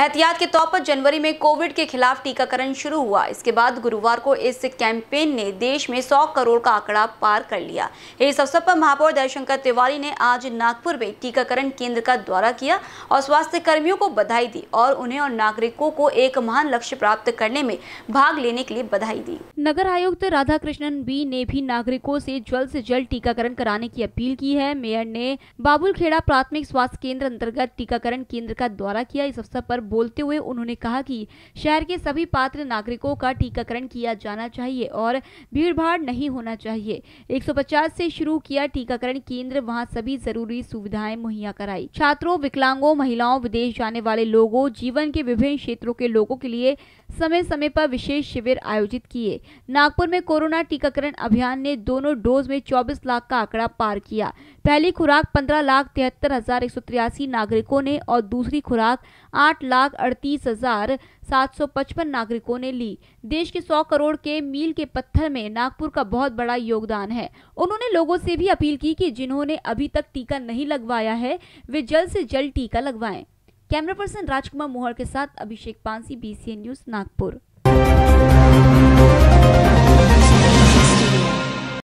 एहतियात के तौर पर जनवरी में कोविड के खिलाफ टीकाकरण शुरू हुआ इसके बाद गुरुवार को इस कैंपेन ने देश में 100 करोड़ का आंकड़ा पार कर लिया इस अवसर पर महापौर दयाशंकर तिवारी ने आज नागपुर में टीकाकरण केंद्र का दौरा किया और स्वास्थ्य कर्मियों को बधाई दी और उन्हें और नागरिकों को एक महान लक्ष्य प्राप्त करने में भाग लेने के लिए बधाई दी नगर आयुक्त राधा कृष्णन बी ने भी नागरिकों से जल्द से जल्द टीकाकरण कराने की अपील की है मेयर ने बाबुलखेड़ा प्राथमिक स्वास्थ्य केंद्र अंतर्गत टीकाकरण केंद्र का दौरा किया इस अवसर पर बोलते हुए उन्होंने कहा कि शहर के सभी पात्र नागरिकों का टीकाकरण किया जाना चाहिए और भीड़भाड़ नहीं होना चाहिए 150 से शुरू किया टीकाकरण केंद्र वहां सभी जरूरी सुविधाएं मुहैया कराई छात्रों विकलांगों महिलाओं विदेश जाने वाले लोगों जीवन के विभिन्न क्षेत्रों के लोगों के लिए समय समय पर विशेष शिविर आयोजित किए नागपुर में कोरोना टीकाकरण अभियान ने दोनों डोज में 24 लाख का आंकड़ा पार किया पहली खुराक पंद्रह लाख तिहत्तर हजार एक सौ तिरासी नागरिकों ने और दूसरी खुराक आठ लाख लाख अड़तीस हजार सात सौ पचपन नागरिकों ने ली देश के सौ करोड़ के मील के पत्थर में नागपुर का बहुत बड़ा योगदान है उन्होंने लोगों से भी अपील की कि जिन्होंने अभी तक टीका नहीं लगवाया है वे जल्द से जल्द टीका लगवाएं कैमरा पर्सन राजकुमार मोहर के साथ अभिषेक पांसी बी न्यूज नागपुर